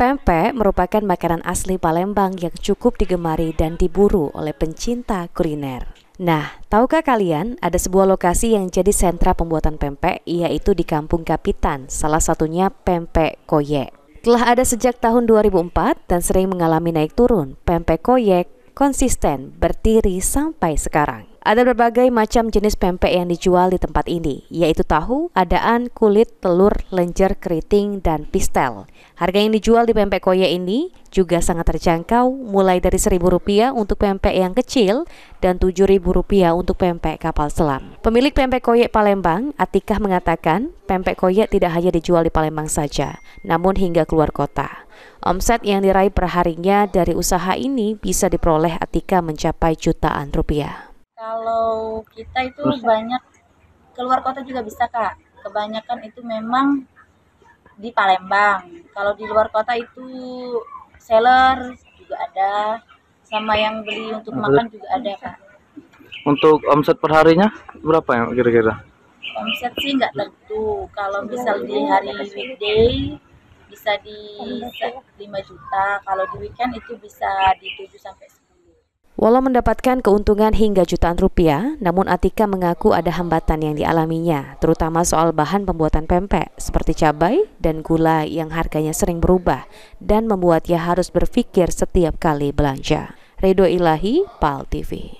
Pempek merupakan makanan asli Palembang yang cukup digemari dan diburu oleh pencinta kuliner. Nah, tahukah kalian ada sebuah lokasi yang jadi sentra pembuatan pempek yaitu di Kampung Kapitan, salah satunya Pempek Koyek. Telah ada sejak tahun 2004 dan sering mengalami naik turun, Pempek Koyek konsisten berdiri sampai sekarang. Ada berbagai macam jenis pempek yang dijual di tempat ini, yaitu tahu, adaan, kulit, telur, lenjer, keriting, dan pistel. Harga yang dijual di pempek koya ini juga sangat terjangkau, mulai dari seribu rupiah untuk pempek yang kecil dan tujuh ribu rupiah untuk pempek kapal selam. Pemilik pempek koyek Palembang, Atikah mengatakan, pempek koyek tidak hanya dijual di Palembang saja, namun hingga keluar kota. Omset yang diraih perharinya dari usaha ini bisa diperoleh Atika mencapai jutaan rupiah. Kalau kita itu banyak keluar kota juga bisa kak. Kebanyakan itu memang di Palembang. Kalau di luar kota itu seller juga ada, sama yang beli untuk makan juga ada kak. Untuk omset perharinya berapa ya kira-kira? Omset sih nggak tentu. Kalau misal di hari weekday bisa di 5 juta, kalau di weekend itu bisa di 7 sampai 10. Walau mendapatkan keuntungan hingga jutaan rupiah, namun Atika mengaku ada hambatan yang dialaminya, terutama soal bahan pembuatan pempek seperti cabai dan gula yang harganya sering berubah dan membuatnya harus berpikir setiap kali belanja. Redo Ilahi, PAL TV.